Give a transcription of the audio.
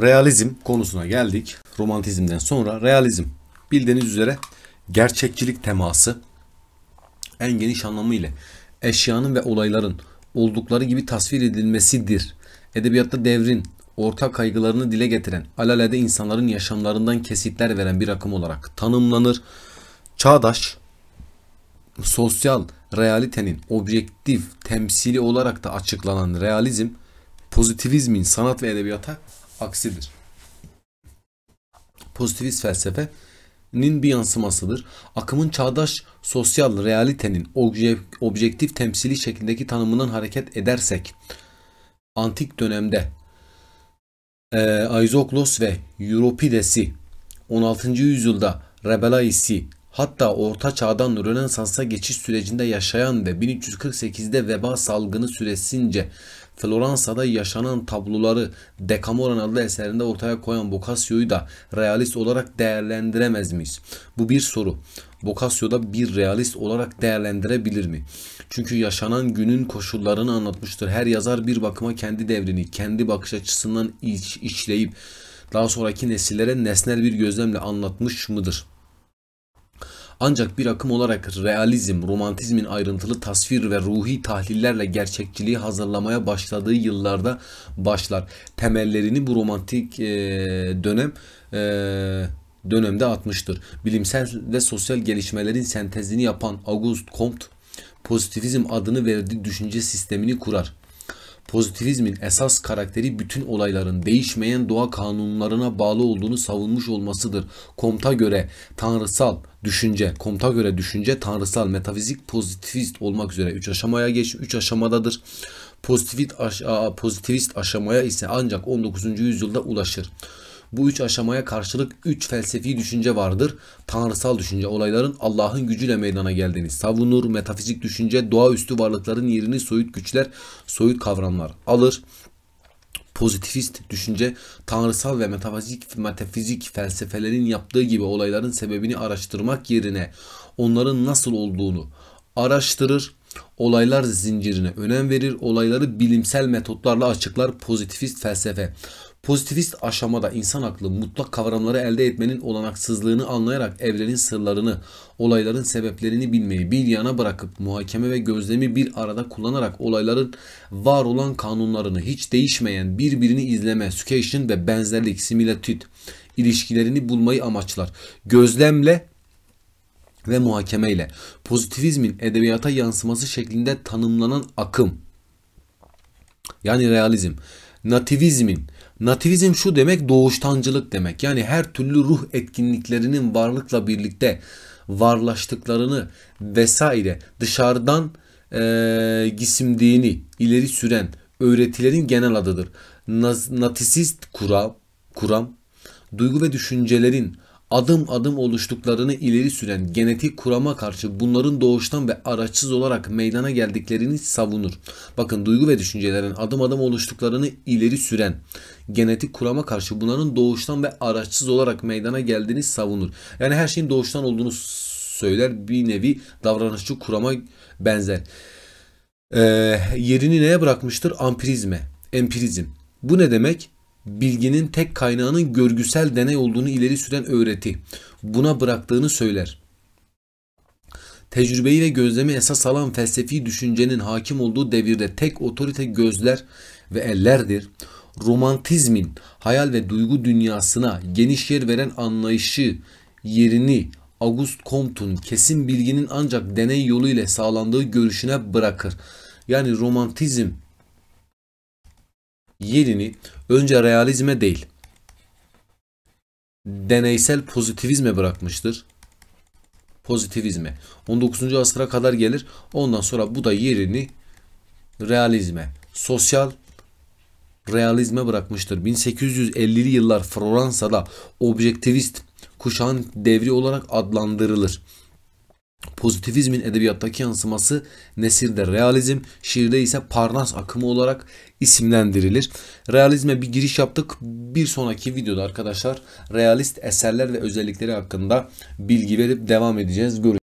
realizm konusuna geldik. Romantizmden sonra realizm bildiğiniz üzere gerçekçilik teması en geniş anlamıyla eşyanın ve olayların oldukları gibi tasvir edilmesidir. Edebiyatta devrin ortak kaygılarını dile getiren, alalede insanların yaşamlarından kesitler veren bir akım olarak tanımlanır. Çağdaş sosyal realitenin objektif temsili olarak da açıklanan realizm pozitivizmin sanat ve edebiyata aksidir. Pozitivist felsefenin bir yansımasıdır. Akımın çağdaş sosyal realitenin objektif temsili şeklindeki tanımından hareket edersek antik dönemde e, Aizoklos ve Europides'i 16. yüzyılda Rebelais'i hatta Orta Çağ'dan Rönesans'a geçiş sürecinde yaşayan ve 1348'de veba salgını süresince Floransa'da yaşanan tabloları Decameron adlı eserinde ortaya koyan Boccaccio'yu da realist olarak değerlendiremez miyiz? Bu bir soru. Boccaccio da bir realist olarak değerlendirebilir mi? Çünkü yaşanan günün koşullarını anlatmıştır. Her yazar bir bakıma kendi devrini, kendi bakış açısından iç, işleyip daha sonraki nesillere nesnel bir gözlemle anlatmış mıdır? Ancak bir akım olarak realizm, romantizmin ayrıntılı tasvir ve ruhi tahlillerle gerçekçiliği hazırlamaya başladığı yıllarda başlar. Temellerini bu romantik e, dönem e, dönemde atmıştır. Bilimsel ve sosyal gelişmelerin sentezini yapan Auguste Comte, pozitivizm adını verdiği düşünce sistemini kurar pozitivizmin esas karakteri bütün olayların değişmeyen doğa kanunlarına bağlı olduğunu savunmuş olmasıdır. Comte'a göre tanrısal düşünce, Comte'a göre düşünce tanrısal metafizik pozitivist olmak üzere 3 aşamaya geç 3 aşamadadır. Pozitivist, aş pozitivist aşamaya ise ancak 19. yüzyılda ulaşır. Bu üç aşamaya karşılık üç felsefi düşünce vardır. Tanrısal düşünce olayların Allah'ın gücüyle meydana geldiğini savunur. Metafizik düşünce doğaüstü varlıkların yerini soyut güçler, soyut kavramlar alır pozitivist düşünce tanrısal ve metafizik, metafizik felsefelerin yaptığı gibi olayların sebebini araştırmak yerine onların nasıl olduğunu araştırır, Olaylar zincirine önem verir, olayları bilimsel metotlarla açıklar pozitivist felsefe. Pozitivist aşamada insan aklı mutlak kavramları elde etmenin olanaksızlığını anlayarak evrenin sırlarını, olayların sebeplerini bilmeyi bir yana bırakıp muhakeme ve gözlemi bir arada kullanarak olayların var olan kanunlarını hiç değişmeyen birbirini izleme, sükation ve benzerlik, similatude ilişkilerini bulmayı amaçlar. Gözlemle ve muhakemeyle pozitivizmin edebiyata yansıması şeklinde tanımlanan akım yani realizm, nativizmin Nativizm şu demek doğuştancılık demek. Yani her türlü ruh etkinliklerinin varlıkla birlikte varlaştıklarını vesaire dışarıdan e, gisimdiğini ileri süren öğretilerin genel adıdır. Naz, natisist kura, kuram, duygu ve düşüncelerin adım adım oluştuklarını ileri süren genetik kurama karşı bunların doğuştan ve araçsız olarak meydana geldiklerini savunur. Bakın duygu ve düşüncelerin adım adım oluştuklarını ileri süren genetik kurama karşı bunların doğuştan ve araçsız olarak meydana geldiğini savunur. Yani her şeyin doğuştan olduğunu söyler bir nevi davranışçı kurama benzer. Ee, yerini neye bırakmıştır? Ampirizme, empirizm. Bu ne demek? bilginin tek kaynağının görgüsel deney olduğunu ileri süren öğreti buna bıraktığını söyler. Tecrübeyi ve gözlemi esas alan felsefi düşüncenin hakim olduğu devirde tek otorite gözler ve ellerdir. Romantizmin hayal ve duygu dünyasına geniş yer veren anlayışı yerini August Comte'un kesin bilginin ancak deney yoluyla sağlandığı görüşüne bırakır. Yani romantizm yerini önce realizme değil deneysel pozitivizme bırakmıştır. Pozitivizme. 19. asıra kadar gelir. Ondan sonra bu da yerini realizme, sosyal realizme bırakmıştır. 1850'li yıllar Fransa'da objektivist kuşağın devri olarak adlandırılır. Pozitivizmin edebiyattaki yansıması nesirde realizm, şiirde ise Parnas akımı olarak isimlendirilir. Realizme bir giriş yaptık. Bir sonraki videoda arkadaşlar realist eserler ve özellikleri hakkında bilgi verip devam edeceğiz. Görüşmek